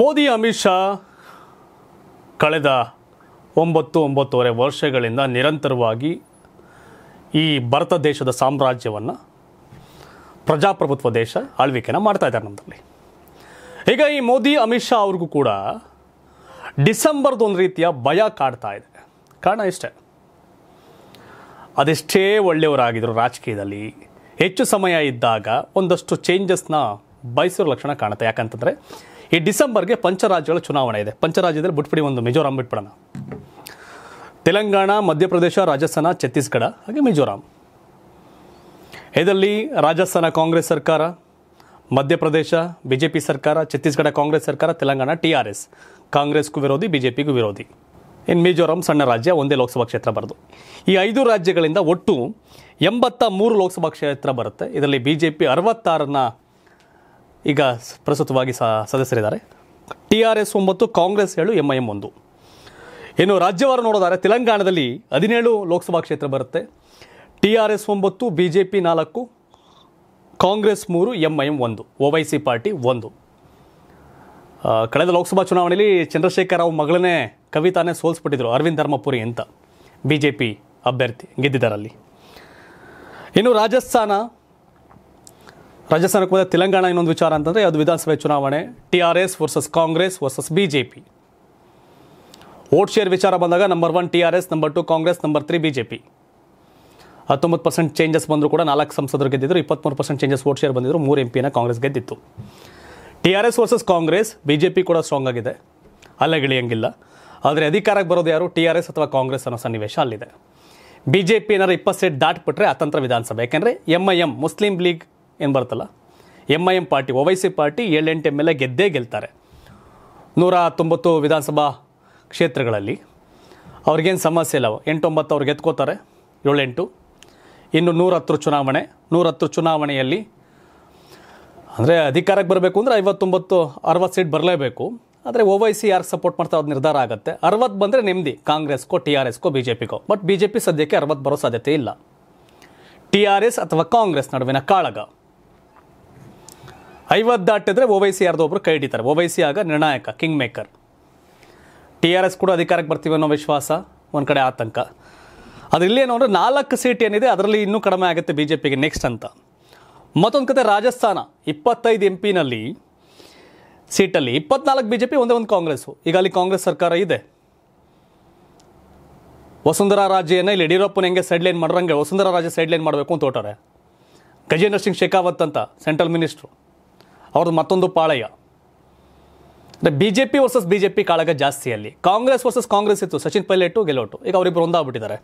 ಮೋದಿ ಅಮಿತ್ ಶಾ ಕಳೆದ ಒಂಬತ್ತು ಒಂಬತ್ತುವರೆ ವರ್ಷಗಳಿಂದ ನಿರಂತರವಾಗಿ ಈ ಭಾರತ ದೇಶದ ಸಾಮ್ರಾಜ್ಯವನ್ನು ಪ್ರಜಾಪ್ರಭುತ್ವ ದೇಶ ಆಳ್ವಿಕೆನ ಮಾಡ್ತಾ ಇದ್ದಾರೆ ನಮ್ಮಲ್ಲಿ ಈಗ ಈ ಮೋದಿ ಅಮಿತ್ ಶಾ ಅವ್ರಿಗೂ ಕೂಡ ಡಿಸೆಂಬರ್ದೊಂದು ರೀತಿಯ ಭಯ ಕಾಡ್ತಾ ಇದೆ ಕಾರಣ ಇಷ್ಟೇ ಅದೆಷ್ಟೇ ಒಳ್ಳೆಯವರಾಗಿದ್ದರು ರಾಜಕೀಯದಲ್ಲಿ ಹೆಚ್ಚು ಸಮಯ ಇದ್ದಾಗ ಒಂದಷ್ಟು ಚೇಂಜಸ್ನ ಬಯಸಿರೋ ಲಕ್ಷಣ ಕಾಣುತ್ತೆ ಯಾಕಂತಂದರೆ ಈ ಡಿಸೆಂಬರ್ಗೆ ಪಂಚರಾಜ್ಯಗಳ ಚುನಾವಣೆ ಇದೆ ಪಂಚರಾಜ್ಯದಲ್ಲಿ ಬಿಟ್ಬಿಡಿ ಒಂದು ಮಿಜೋರಾಂ ಬಿಟ್ಬಿಡೋಣ ತೆಲಂಗಾಣ ಮಧ್ಯಪ್ರದೇಶ ರಾಜಸ್ಥಾನ ಛತ್ತೀಸ್ಗಢ ಹಾಗೆ ಮಿಜೋರಾಂ ಇದರಲ್ಲಿ ರಾಜಸ್ಥಾನ ಕಾಂಗ್ರೆಸ್ ಸರ್ಕಾರ ಮಧ್ಯಪ್ರದೇಶ ಬಿಜೆಪಿ ಸರ್ಕಾರ ಛತ್ತೀಸ್ಗಢ ಕಾಂಗ್ರೆಸ್ ಸರ್ಕಾರ ತೆಲಂಗಾಣ ಟಿ ಆರ್ ಎಸ್ ಕಾಂಗ್ರೆಸ್ಗೂ ವಿರೋಧಿ ಬಿಜೆಪಿಗೂ ವಿರೋಧಿ ಇನ್ನು ಮಿಜೋರಾಂ ಸಣ್ಣ ರಾಜ್ಯ ಒಂದೇ ಲೋಕಸಭಾ ಕ್ಷೇತ್ರ ಬರೋದು ಈ ಐದು ರಾಜ್ಯಗಳಿಂದ ಒಟ್ಟು ಎಂಬತ್ತ ಮೂರು ಲೋಕಸಭಾ ಕ್ಷೇತ್ರ ಬರುತ್ತೆ ಇದರಲ್ಲಿ ಬಿ ಜೆ ಪಿ ಅರವತ್ತಾರನ್ನ ಈಗ ಪ್ರಸ್ತುತವಾಗಿ ಸದಸ್ಯರಿದ್ದಾರೆ ಟಿ ಆರ್ ಎಸ್ ಒಂಬತ್ತು ಕಾಂಗ್ರೆಸ್ ಏಳು ಎಂ ಐ ಎಂ ಒಂದು ಇನ್ನು ರಾಜ್ಯವಾರು ನೋಡೋದಾದ್ರೆ ತೆಲಂಗಾಣದಲ್ಲಿ ಹದಿನೇಳು ಲೋಕಸಭಾ ಕ್ಷೇತ್ರ ಬರುತ್ತೆ ಟಿ ಆರ್ ಎಸ್ ಒಂಬತ್ತು ಬಿ ಜೆ ಪಿ ನಾಲ್ಕು ಕಾಂಗ್ರೆಸ್ ಮೂರು ಎಂ ಐ ಎಂ ಒಂದು ಸಿ ಪಾರ್ಟಿ ಒಂದು ಕಳೆದ ಲೋಕಸಭಾ ಚುನಾವಣೆಯಲ್ಲಿ ಚಂದ್ರಶೇಖರ್ ರಾವ್ ಮಗಳನ್ನೇ ಕವಿತಾನೇ ಸೋಲಿಸ್ಬಿಟ್ಟಿದ್ರು ಅರವಿಂದ್ ಧರ್ಮಪುರಿ ಅಂತ ಬಿ ಜೆ ಪಿ ಅಭ್ಯರ್ಥಿ ಗೆದ್ದಿದ್ದಾರಲ್ಲಿ ಇನ್ನು ರಾಜಸ್ಥಾನ ರಾಜಸ್ಥಾನಕ್ಕೆ ಹೋದ ತೆಲಂಗಾಣ ಇನ್ನೊಂದು ವಿಚಾರ ಅಂತಂದರೆ ಅದು ವಿಧಾನಸಭೆ ಚುನಾವಣೆ T R S versus Congress versus B J P vote share ವಿಚಾರ ಬಂದಾಗ number one T R S number two Congress number three B J P ಹತ್ತೊಂಬತ್ತು ಪರ್ಸೆಂಟ್ ಚೇಂಜಸ್ ಬಂದರೂ ಕೂಡ ನಾಲ್ಕು ಸಂಸದರು ಗೆದ್ದಿದ್ರು ಇಪ್ಪತ್ತ್ಮೂರು ಪರ್ಸೆಂಟ್ ಚೇಂಜಸ್ ವೋಟ್ ಶೇರ್ ಬಂದಿದ್ರು ಮೂರು ಎಂ ಪಿನ ಕಾಂಗ್ರೆಸ್ ಗೆದ್ದಿತ್ತು T R S versus Congress B J P ಕೂಡ ಸ್ಟ್ರಾಂಗ್ ಆಗಿದೆ ಅಲ್ಲಗಿಳಿಯಂಗಿಲ್ಲ ಆದರೆ ಅಧಿಕಾರಕ್ಕೆ ಬರೋದು ಯಾರು ಟಿ ಆರ್ ಎಸ್ ಅಥವಾ ಕಾಂಗ್ರೆಸ್ ಅನ್ನೋ ಸನ್ನಿವೇಶ ಅಲ್ಲಿದೆ ಬಿ ಜೆ ಪಿ ಏನಾರು ಇಪ್ಪತ್ತು ಸೀಟ್ ದಾಟ್ಬಿಟ್ರೆ ಅತಂತ್ರ ವಿಧಾನಸಭೆ ಯಾಕೆಂದರೆ M I M Muslim League ಏನು ಬರುತ್ತಲ್ಲ M I M party Owaisi party ಏಳೆಂಟು ಎಮ್ ಎಲ್ ಎ ಗೆದ್ದೇ ಗೆಲ್ತಾರೆ ನೂರ ತೊಂಬತ್ತು ವಿಧಾನಸಭಾ ಕ್ಷೇತ್ರಗಳಲ್ಲಿ ಅವ್ರಿಗೇನು ಸಮಸ್ಯೆ ಇಲ್ಲ ಎಂಟೊಂಬತ್ತು ಅವ್ರು ಗೆದ್ಕೋತಾರೆ ಏಳೆಂಟು ಇನ್ನು ಹತ್ತು ಚುನಾವಣೆ ನೂರಹತ್ತು ಚುನಾವಣೆಯಲ್ಲಿ ಅಂದರೆ ಅಧಿಕಾರಕ್ಕೆ ಬರಬೇಕು ಅಂದರೆ ಐವತ್ತೊಂಬತ್ತು ಅರವತ್ತು ಸೀಟ್ ಬರಲೇಬೇಕು ಆದರೆ ಒ ವೈ ಸಿ ಯಾರು ಸಪೋರ್ಟ್ ಮಾಡ್ತಾರೆ ಅದು ನಿರ್ಧಾರ ಆಗುತ್ತೆ ಅರವತ್ತು ಬಂದರೆ ನೆಮ್ಮದಿ ಕಾಂಗ್ರೆಸ್ಗೋ ಟಿ ಆರ್ ಎಸ್ಗೋ ಬಿ ಜೆ ಪಿಗೋ ಬಟ್ ಬಿ ಜೆ ಪಿ ಸದ್ಯಕ್ಕೆ ಅರವತ್ತು ಬರೋ ಸಾಧ್ಯತೆ ಇಲ್ಲ ಟಿ ಆರ್ ಎಸ್ ಅಥವಾ ಕಾಂಗ್ರೆಸ್ ನಡುವಿನ ಕಾಳಗ ಐವತ್ತು ದಾಟಿದ್ರೆ ಓವೈಸಿ ಯಾರ್ದೋ ಒಬ್ಬರು ಕೈ ಹಿಡಿತಾರೆ ಓವೈಸಿ ಆಗ ನಿರ್ಣಾಯಕ king maker T R S ಕೂಡ ಅಧಿಕಾರಕ್ಕೆ ಬರ್ತೀವಿ ಅನ್ನೋ ವಿಶ್ವಾಸ ಒಂದು ಕಡೆ ಆತಂಕ ಅದರಲ್ಲಿ ಏನು ಅಂದರೆ ನಾಲ್ಕು ಸೀಟ್ ಏನಿದೆ ಅದರಲ್ಲಿ ಇನ್ನೂ ಕಡಿಮೆ ಆಗುತ್ತೆ ಬಿ ಜೆ ಪಿಗೆ ನೆಕ್ಸ್ಟ್ ಅಂತ ಮತ್ತೊಂದು ಕತೆ ರಾಜಸ್ಥಾನ ಇಪ್ಪತ್ತೈದು ಎಂ ಪಿನಲ್ಲಿ ಸೀಟಲ್ಲಿ ಇಪ್ಪತ್ನಾಲ್ಕು ಬಿ ಜೆ ಪಿ ಒಂದೇ ಒಂದು ಕಾಂಗ್ರೆಸ್ಸು ಈಗ ಅಲ್ಲಿ ಕಾಂಗ್ರೆಸ್ ಸರ್ಕಾರ ಇದೆ ವಸುಂಧರಾ ರಾಜೇನ ಇಲ್ಲಿ ಯಡಿಯೂರಪ್ಪನ ಹೆಂಗೆ ಸೈಡ್ ಲೈನ್ ಮಾಡ್ರಂಗೆ ವಸುಂಧರಾ ರಾಜ್ಯ ಸೈಡ್ ಲೈನ್ ಮಾಡಬೇಕು ಅಂತ ಹೊಟ್ಟಾರೆ ಗಜೇಂದ್ರ ಸಿಂಗ್ ಶೇಖಾವತ್ ಅಂತ ಸೆಂಟ್ರಲ್ ಮಿನಿಸ್ಟ್ರು ಅವ್ರದ್ದು ಮತ್ತೊಂದು ಪಾಳಯ ಅಂದರೆ B J P versus B J P ಕಾಳಗ ಜಾಸ್ತಿ ಅಲ್ಲಿ ಕಾಂಗ್ರೆಸ್ ವರ್ಸಸ್ ಕಾಂಗ್ರೆಸ್ ಇತ್ತು ಸಚಿನ್ ಪೈಲಟು ಗೆಲೋಟು ಈಗ ಅವರಿಬ್ಬರು ಒಂದಾಗ್ಬಿಟ್ಟಿದ್ದಾರೆ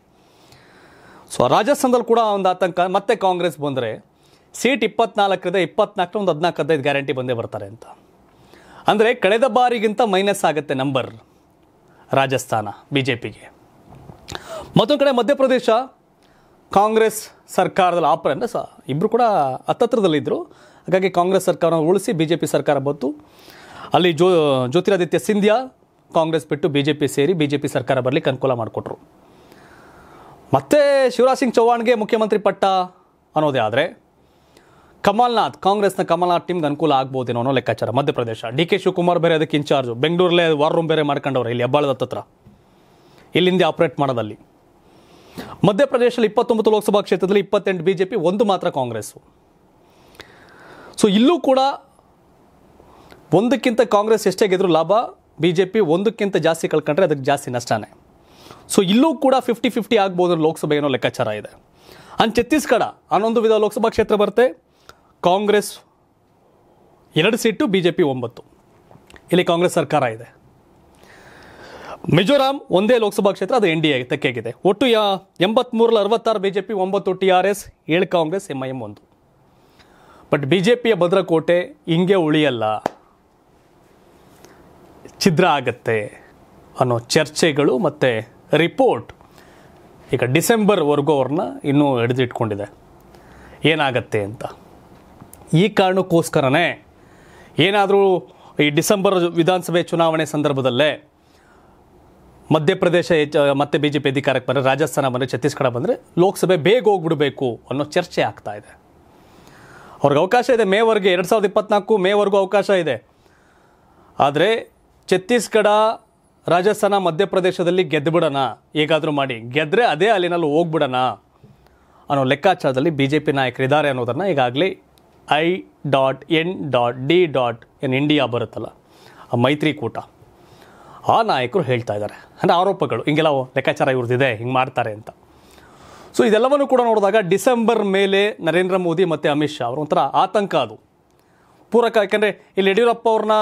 ಸೊ ರಾಜಸ್ಥಾನದಲ್ಲಿ ಕೂಡ ಒಂದು ಆತಂಕ ಮತ್ತೆ ಕಾಂಗ್ರೆಸ್ ಬಂದರೆ ಸೀಟ್ ಇಪ್ಪತ್ನಾಲ್ಕರಿಂದ ಇಪ್ಪತ್ನಾಲ್ಕರ ಒಂದು ಹದಿನಾಲ್ಕು ಹದಿನೈದು ಗ್ಯಾರಂಟಿ ಬಂದೇ ಬರ್ತಾರೆ ಅಂತ ಅಂದರೆ ಕಳೆದ ಬಾರಿಗಿಂತ ಮೈನಸ್ ಆಗುತ್ತೆ ನಂಬರ್ ರಾಜಸ್ಥಾನ ಬಿ ಜೆ ಪಿಗೆ ಮತ್ತೊಂದು ಕಡೆ ಮಧ್ಯಪ್ರದೇಶ ಕಾಂಗ್ರೆಸ್ ಸರ್ಕಾರದಲ್ಲಿ ಅಂದರೆ ಸ ಇಬ್ಬರು ಕೂಡ ಹತ್ತತ್ರದಲ್ಲಿದ್ದರು ಹಾಗಾಗಿ ಕಾಂಗ್ರೆಸ್ ಸರ್ಕಾರ ಉಳಿಸಿ ಬಿ ಜೆ ಪಿ ಸರ್ಕಾರ ಬಂತು ಅಲ್ಲಿ ಜೋ ಜ್ಯೋತಿರಾದಿತ್ಯ ಸಿಂಧ್ಯಾ ಕಾಂಗ್ರೆಸ್ ಬಿಟ್ಟು ಬಿ ಜೆ ಪಿ ಸೇರಿ ಬಿ ಜೆ ಪಿ ಸರ್ಕಾರ ಬರಲಿಕ್ಕೆ ಅನುಕೂಲ ಮಾಡಿಕೊಟ್ರು ಮತ್ತೆ ಶಿವರಾಜ್ ಸಿಂಗ್ ಚೌಹಾಣ್ಗೆ ಮುಖ್ಯಮಂತ್ರಿ ಪಟ್ಟ ಅನ್ನೋದೇ ಆದರೆ ಕಮಲ್ನಾಥ್ ಕಾಂಗ್ರೆಸ್ನ ಕಮಲ್ನಾಥ್ ಟೀಮ್ಗೆ ಅನುಕೂಲ ಆಗ್ಬೋದೇನೋ ಅನ್ನೋ ಲೆಕ್ಕಾಚಾರ ಮಧ್ಯಪ್ರದೇಶ ಡಿ ಕೆ ಶಿವಕುಮಾರ್ ಬೇರೆ ಅದಕ್ಕೆ ಇನ್ಚಾರ್ಜು ಬೆಂಗಳೂರಲ್ಲೇ ವಾರ್ ರೂಮ್ ಬೇರೆ ಮಾಡ್ಕೊಂಡವ್ರೆ ಇಲ್ಲಿ ಹೆಬ್ಬಾಳದ ಹತ್ರ ಇಲ್ಲಿಂದ ಆಪರೇಟ್ ಮಾಡೋದಲ್ಲಿ ಮಧ್ಯಪ್ರದೇಶದಲ್ಲಿ ಇಪ್ಪತ್ತೊಂಬತ್ತು ಲೋಕಸಭಾ ಕ್ಷೇತ್ರದಲ್ಲಿ ಇಪ್ಪತ್ತೆಂಟು ಬಿ ಜೆ ಪಿ ಒಂದು ಮಾತ್ರ ಕಾಂಗ್ರೆಸ್ಸು ಸೊ ಇಲ್ಲೂ ಕೂಡ ಒಂದಕ್ಕಿಂತ ಕಾಂಗ್ರೆಸ್ ಎಷ್ಟೇ ಗೆದ್ರು ಲಾಭ ಬಿ ಜೆ ಪಿ ಒಂದಕ್ಕಿಂತ ಜಾಸ್ತಿ ಕಳ್ಕೊಂಡ್ರೆ ಅದಕ್ಕೆ ಜಾಸ್ತಿ ನಷ್ಟನೇ ಸೊ ಇಲ್ಲೂ ಕೂಡ ಫಿಫ್ಟಿ ಫಿಫ್ಟಿ ಆಗ್ಬೋದು ಲೋಕಸಭೆ ಏನೋ ಲೆಕ್ಕಾಚಾರ ಇದೆ ಆ್ಯಂಡ್ ಛತ್ತೀಸ್ಗಢ ಹನ್ನೊಂದು ವಿಧ ಲೋಕಸಭಾ ಕ್ಷೇತ್ರ ಬರುತ್ತೆ ಕಾಂಗ್ರೆಸ್ ಎರಡು ಸೀಟು ಬಿ ಜೆ ಪಿ ಒಂಬತ್ತು ಇಲ್ಲಿ ಕಾಂಗ್ರೆಸ್ ಸರ್ಕಾರ ಇದೆ ಮಿಜೋರಾಂ ಒಂದೇ ಲೋಕಸಭಾ ಕ್ಷೇತ್ರ ಅದು ಎನ್ ಡಿ ಎ ತೆಕ್ಕೆಗಿದೆ ಒಟ್ಟು ಎಂಬತ್ತ್ ಎಂಬತ್ತ್ಮೂರರಲ್ಲಿ ಅರವತ್ತಾರು ಬಿ ಜೆ ಪಿ ಒಂಬತ್ತು ಟಿ ಆರ್ ಎಸ್ ಏಳು ಕಾಂಗ್ರೆಸ್ ಎಂ ಐ ಎಂ ಒಂದು ಬಟ್ ಬಿ ಜೆ ಪಿಯ ಭದ್ರಕೋಟೆ ಹಿಂಗೆ ಉಳಿಯಲ್ಲ ಛಿದ್ರ ಆಗತ್ತೆ ಅನ್ನೋ ಚರ್ಚೆಗಳು ಮತ್ತು ರಿಪೋರ್ಟ್ ಈಗ ಡಿಸೆಂಬರ್ವರೆಗೂ ಅವ್ರನ್ನ ಇನ್ನೂ ಹಿಡಿದಿಟ್ಕೊಂಡಿದೆ ಏನಾಗತ್ತೆ ಅಂತ ಈ ಕಾರಣಕ್ಕೋಸ್ಕರನೇ ಏನಾದರೂ ಈ ಡಿಸೆಂಬರ್ ವಿಧಾನಸಭೆ ಚುನಾವಣೆ ಸಂದರ್ಭದಲ್ಲೇ ಮಧ್ಯಪ್ರದೇಶ ಹೆಚ್ಚ ಮತ್ತೆ ಬಿ ಜೆ ಪಿ ಅಧಿಕಾರಕ್ಕೆ ಬಂದರೆ ರಾಜಸ್ಥಾನ ಬಂದರೆ ಛತ್ತೀಸ್ಗಢ ಬಂದರೆ ಲೋಕಸಭೆ ಬೇಗ ಹೋಗ್ಬಿಡಬೇಕು ಅನ್ನೋ ಚರ್ಚೆ ಆಗ್ತಾಯಿದೆ ಅವ್ರಿಗೆ ಅವಕಾಶ ಇದೆ ಮೇವರೆಗೆ ಎರಡು ಸಾವಿರದ ಇಪ್ಪತ್ನಾಲ್ಕು ಮೇವರೆಗೂ ಅವಕಾಶ ಇದೆ ಆದರೆ ಛತ್ತೀಸ್ಗಢ ರಾಜಸ್ಥಾನ ಮಧ್ಯಪ್ರದೇಶದಲ್ಲಿ ಗೆದ್ದುಬಿಡೋಣ ಹೇಗಾದರೂ ಮಾಡಿ ಗೆದ್ದರೆ ಅದೇ ಅಲ್ಲಿನಲ್ಲಿ ಹೋಗ್ಬಿಡೋಣ ಅನ್ನೋ ಲೆಕ್ಕಾಚಾರದಲ್ಲಿ ಬಿ ಜೆ ಪಿ ನಾಯಕರಿದ್ದಾರೆ ಅನ್ನೋದನ್ನು ಈಗಾಗಲೇ I dot N dot D dot N India ಬರುತ್ತಲ್ಲ ಆ ಮೈತ್ರಿಕೂಟ ಆ ನಾಯಕರು ಹೇಳ್ತಾ ಇದ್ದಾರೆ ಅಂದರೆ ಆರೋಪಗಳು ಹಿಂಗೆಲ್ಲ ಲೆಕ್ಕಾಚಾರ ಇವ್ರದ್ದಿದೆ ಹಿಂಗೆ ಮಾಡ್ತಾರೆ ಅಂತ ಸೊ ಇದೆಲ್ಲವನ್ನು ಕೂಡ ನೋಡಿದಾಗ ಡಿಸೆಂಬರ್ ಮೇಲೆ ನರೇಂದ್ರ ಮೋದಿ ಮತ್ತು ಅಮಿತ್ ಶಾ ಅವರು ಒಂಥರ ಆತಂಕ ಅದು ಪೂರಕ ಯಾಕೆಂದರೆ ಇಲ್ಲಿ ಯಡಿಯೂರಪ್ಪ ಅವ್ರನ್ನ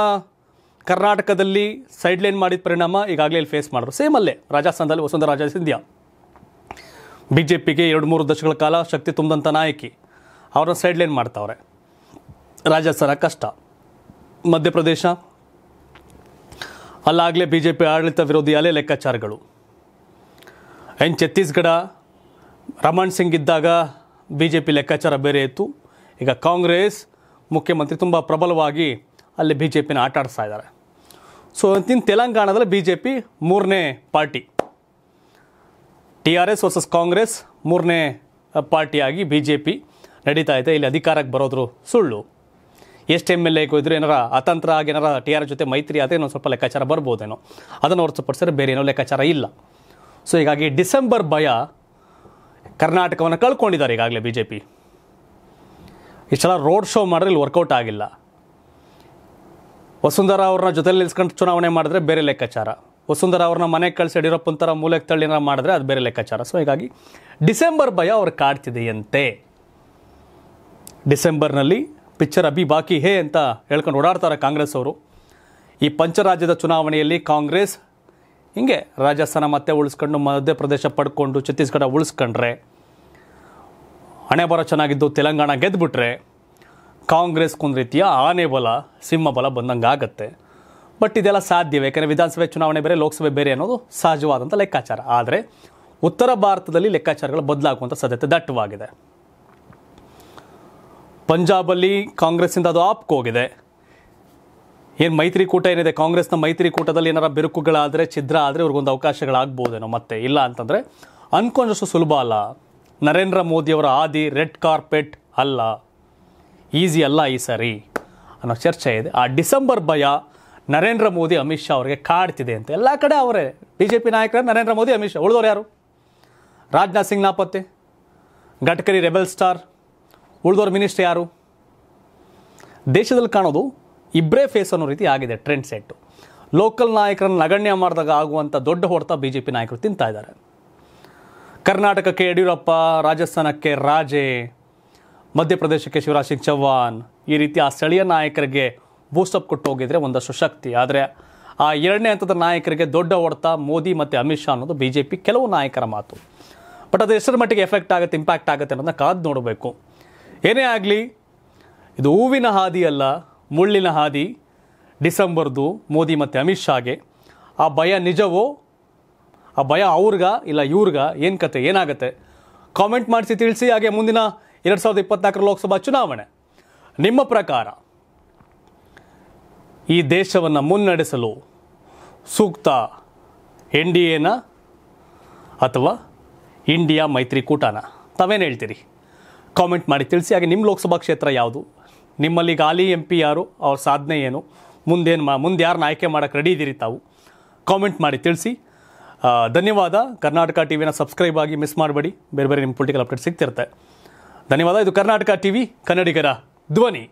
ಕರ್ನಾಟಕದಲ್ಲಿ ಸೈಡ್ ಲೈನ್ ಮಾಡಿದ ಪರಿಣಾಮ ಈಗಾಗಲೇ ಇಲ್ಲಿ ಫೇಸ್ ಮಾಡಿದ್ರು ಸೇಮ್ ಅಲ್ಲೇ ರಾಜಸ್ಥಾನದಲ್ಲಿ ವಸುಂಧರಾ ರಾಜ ಬಿ ಜೆ ಪಿಗೆ ಎರಡು ಮೂರು ದಶಕಗಳ ಕಾಲ ಶಕ್ತಿ ತುಂಬಿದಂಥ ನಾಯಕಿ ಅವ್ರನ್ನ ಸೈಡ್ ಲೈನ್ ಮಾಡ್ತಾವ್ರೆ ರಾಜಸ್ಥಾನ ಕಷ್ಟ ಮಧ್ಯಪ್ರದೇಶ ಅಲ್ಲಾಗಲೇ ಬಿ ಜೆ ಪಿ ಆಡಳಿತ ವಿರೋಧಿ ಅಲೆ ಲೆಕ್ಕಾಚಾರಗಳು ಆ್ಯಂಡ್ ಛತ್ತೀಸ್ಗಢ ರಮಣ್ ಸಿಂಗ್ ಇದ್ದಾಗ ಬಿ ಜೆ ಪಿ ಲೆಕ್ಕಾಚಾರ ಬೇರೆ ಇತ್ತು ಈಗ ಕಾಂಗ್ರೆಸ್ ಮುಖ್ಯಮಂತ್ರಿ ತುಂಬ ಪ್ರಬಲವಾಗಿ ಅಲ್ಲಿ ಬಿ ಜೆ ಪಿನ ಆಟಾಡಿಸ್ತಾ ಇದ್ದಾರೆ ಸೊ ಇಂತಿನ ತೆಲಂಗಾಣದಲ್ಲಿ ಬಿ ಜೆ ಪಿ ಮೂರನೇ party T R S versus Congress ಮೂರನೇ ಪಾರ್ಟಿಯಾಗಿ ಬಿ ಜೆ ಪಿ ನಡೀತಾ ಇದೆ ಇಲ್ಲಿ ಅಧಿಕಾರಕ್ಕೆ ಬರೋದ್ರು ಸುಳ್ಳು ಎಷ್ಟು ಎಮ್ ಎಲ್ ಎ ಇದ್ರು ಏನಾರ ಅತಂತ್ರ ಆಗಿ ಏನಾರ ಟಿ ಆರ್ ಜೊತೆ ಮೈತ್ರಿ ಆದರೆ ಇನ್ನೊಂದು ಸ್ವಲ್ಪ ಲೆಕ್ಕಾಚಾರ ಬರ್ಬೋದೇನೋ ಅದನ್ನು ಹೊರತುಪಡಿಸಿದ್ರೆ ಬೇರೆ ಏನೋ ಲೆಕ್ಕಾಚಾರ ಇಲ್ಲ ಸೊ ಹೀಗಾಗಿ ಡಿಸೆಂಬರ್ ಭಯ ಕರ್ನಾಟಕವನ್ನು ಕಳ್ಕೊಂಡಿದ್ದಾರೆ ಈಗಾಗಲೇ ಬಿ ಜೆ ಪಿ ಇಷ್ಟೆಲ್ಲ ರೋಡ್ ಶೋ ಮಾಡಿದ್ರೆ ಇಲ್ಲಿ ವರ್ಕೌಟ್ ಆಗಿಲ್ಲ ವಸುಂಧರಾ ಅವ್ರನ್ನ ಜೊತೆಲಿ ನಿಲ್ಸ್ಕೊಂಡು ಚುನಾವಣೆ ಮಾಡಿದ್ರೆ ಬೇರೆ ಲೆಕ್ಕಾಚಾರ ವಸುಂಧರಾ ಅವ್ರನ್ನ ಮನೆಗೆ ಕಳಿಸಿ ಯಡಿಯೂರಪ್ಪಂತರ ಮೂಲೆಗೆ ತಳ್ಳಿನ ಮಾಡಿದ್ರೆ ಅದು ಬೇರೆ ಲೆಕ್ಕಾಚಾರ ಸೊ ಹೀಗಾಗಿ ಡಿಸೆಂಬರ್ ಭಯ ಅವ್ರು ಕಾಡ್ತಿದೆಯಂತೆ ಡಿಸೆಂಬರ್ನಲ್ಲಿ ಪಿಕ್ಚರ್ ಅಭಿ ಬಾಕಿ ಹೇ ಅಂತ ಹೇಳ್ಕೊಂಡು ಓಡಾಡ್ತಾರೆ ಕಾಂಗ್ರೆಸ್ ಅವರು ಈ ಪಂಚರಾಜ್ಯದ ಚುನಾವಣೆಯಲ್ಲಿ ಕಾಂಗ್ರೆಸ್ ಹಿಂಗೆ ರಾಜಸ್ಥಾನ ಮತ್ತೆ ಉಳಿಸ್ಕೊಂಡು ಮಧ್ಯಪ್ರದೇಶ ಪಡ್ಕೊಂಡು ಛತ್ತೀಸ್ಗಢ ಉಳಿಸ್ಕೊಂಡ್ರೆ ಹಣೆ ಬರೋ ಚೆನ್ನಾಗಿದ್ದು ತೆಲಂಗಾಣ ಗೆದ್ದುಬಿಟ್ರೆ ಕಾಂಗ್ರೆಸ್ಗೊಂದು ರೀತಿಯ ಆನೆ ಬಲ ಸಿಂಹ ಬಲ ಬಂದಂಗೆ ಆಗುತ್ತೆ ಬಟ್ ಇದೆಲ್ಲ ಸಾಧ್ಯವೇ ಏಕೆಂದರೆ ವಿಧಾನಸಭೆ ಚುನಾವಣೆ ಬೇರೆ ಲೋಕಸಭೆ ಬೇರೆ ಅನ್ನೋದು ಸಹಜವಾದಂಥ ಲೆಕ್ಕಾಚಾರ ಆದರೆ ಉತ್ತರ ಭಾರತದಲ್ಲಿ ಲೆಕ್ಕಾಚಾರಗಳು ಬದಲಾಗುವಂಥ ಸಾಧ್ಯತೆ ದಟ್ಟವಾಗಿದೆ ಪಂಜಾಬಲ್ಲಿ ಕಾಂಗ್ರೆಸ್ಸಿಂದ ಅದು ಆಪ್ಕೋಗಿದೆ ಏನು ಮೈತ್ರಿಕೂಟ ಏನಿದೆ ಕಾಂಗ್ರೆಸ್ನ ಮೈತ್ರಿಕೂಟದಲ್ಲಿ ಏನಾರ ಬಿರುಕುಗಳಾದರೆ ಛಿದ್ರ ಆದರೆ ಅವ್ರಿಗೊಂದು ಅವಕಾಶಗಳಾಗ್ಬೋದೇನೋ ಮತ್ತೆ ಇಲ್ಲ ಅಂತಂದರೆ ಅನ್ಕೊಂಡಷ್ಟು ಸುಲಭ ಅಲ್ಲ ನರೇಂದ್ರ ಮೋದಿಯವರ ಆದಿ ರೆಡ್ ಕಾರ್ಪೆಟ್ ಅಲ್ಲ ಈಸಿ ಅಲ್ಲ ಈ ಸರಿ ಅನ್ನೋ ಚರ್ಚೆ ಇದೆ ಆ ಡಿಸೆಂಬರ್ ಭಯ ನರೇಂದ್ರ ಮೋದಿ ಅಮಿತ್ ಶಾ ಅವರಿಗೆ ಕಾಡ್ತಿದೆ ಅಂತ ಎಲ್ಲ ಕಡೆ ಅವರೇ ಬಿ ಜೆ ಪಿ ನಾಯಕರ ನರೇಂದ್ರ ಮೋದಿ ಅಮಿತ್ ಶಾ ಉಳಿದವ್ರು ಯಾರು ರಾಜನಾಥ್ ಸಿಂಗ್ ನಾಪತ್ತೆ ಗಡ್ಕರಿ ರೆಬೆಲ್ ಸ್ಟಾರ್ ಉಳಿದವ್ರ ಮಿನಿಸ್ಟರ್ ಯಾರು ದೇಶದಲ್ಲಿ ಕಾಣೋದು ಇಬ್ಬರೇ ಫೇಸ್ ಅನ್ನೋ ರೀತಿ ಆಗಿದೆ ಟ್ರೆಂಡ್ ಸೆಟ್ಟು ಲೋಕಲ್ ನಾಯಕರನ್ನು ನಗಣ್ಯ ಮಾಡಿದಾಗ ಆಗುವಂಥ ದೊಡ್ಡ ಹೊಡೆತ ಬಿ ಜೆ ಪಿ ನಾಯಕರು ತಿಂತಾ ಇದ್ದಾರೆ ಕರ್ನಾಟಕಕ್ಕೆ ಯಡಿಯೂರಪ್ಪ ರಾಜಸ್ಥಾನಕ್ಕೆ ರಾಜೆ ಮಧ್ಯಪ್ರದೇಶಕ್ಕೆ ಶಿವರಾಜ್ ಸಿಂಗ್ ಚೌಹಾಣ್ ಈ ರೀತಿ ಆ ಸ್ಥಳೀಯ ನಾಯಕರಿಗೆ ಬೂಸ್ಟಪ್ ಕೊಟ್ಟು ಹೋಗಿದರೆ ಒಂದಷ್ಟು ಶಕ್ತಿ ಆದರೆ ಆ ಎರಡನೇ ಹಂತದ ನಾಯಕರಿಗೆ ದೊಡ್ಡ ಹೊಡೆತ ಮೋದಿ ಮತ್ತು ಅಮಿತ್ ಶಾ ಅನ್ನೋದು ಬಿ ಜೆ ಪಿ ಕೆಲವು ನಾಯಕರ ಮಾತು ಬಟ್ ಅದು ಎಷ್ಟರ ಮಟ್ಟಿಗೆ ಎಫೆಕ್ಟ್ ಆಗುತ್ತೆ ಇಂಪ್ಯಾಕ್ಟ್ ಆಗುತ್ತೆ ಅನ್ನೋದನ್ನ ಕಾದು ನೋಡಬೇಕು ಏನೇ ಆಗಲಿ ಇದು ಹೂವಿನ ಹಾದಿಯಲ್ಲ ಮುಳ್ಳಿನ ಹಾದಿ ಡಿಸೆಂಬರ್ದು ಮೋದಿ ಮತ್ತು ಅಮಿತ್ ಶಾಗೆ ಆ ಭಯ ನಿಜವೋ ಆ ಭಯ ಅವ್ರಿಗ ಇಲ್ಲ ಇವ್ರಿಗ ಏನು ಕತೆ ಏನಾಗುತ್ತೆ ಕಾಮೆಂಟ್ ಮಾಡಿಸಿ ತಿಳಿಸಿ ಹಾಗೆ ಮುಂದಿನ ಎರಡು ಸಾವಿರದ ಇಪ್ಪತ್ನಾಲ್ಕರ ಲೋಕಸಭಾ ಚುನಾವಣೆ ನಿಮ್ಮ ಪ್ರಕಾರ ಈ ದೇಶವನ್ನು ಮುನ್ನಡೆಸಲು ಸೂಕ್ತ ಎನ್ ಡಿ ಎನ ಅಥವಾ ಇಂಡಿಯಾ ಮೈತ್ರಿಕೂಟನ ತಾವೇನು ಹೇಳ್ತೀರಿ ಕಾಮೆಂಟ್ ಮಾಡಿ ತಿಳಿಸಿ ಹಾಗೆ ನಿಮ್ಮ ಲೋಕಸಭಾ ಕ್ಷೇತ್ರ ಯಾವುದು ನಿಮ್ಮಲ್ಲಿ ಗಾಲಿ ಎಂ ಪಿ ಯಾರು ಅವ್ರ ಸಾಧನೆ ಏನು ಮುಂದೇನು ಮಾ ಮುಂದೆ ಯಾರನ್ನ ಆಯ್ಕೆ ಮಾಡೋಕ್ಕೆ ರೆಡಿ ಇದ್ದೀರಿ ತಾವು ಕಾಮೆಂಟ್ ಮಾಡಿ ತಿಳಿಸಿ ಧನ್ಯವಾದ ಕರ್ನಾಟಕ ಟಿ ವಿನ ಸಬ್ಸ್ಕ್ರೈಬ್ ಆಗಿ ಮಿಸ್ ಮಾಡಬೇಡಿ ಬೇರೆ ಬೇರೆ ನಿಮ್ಮ ಪೊಲಿಟಿಕಲ್ ಅಪ್ಡೇಟ್ ಸಿಗ್ತಿರುತ್ತೆ ಧನ್ಯವಾದ ಇದು ಕರ್ನಾಟಕ ಟಿ ವಿ ಕನ್ನಡಿಗರ ಧ್ವನಿ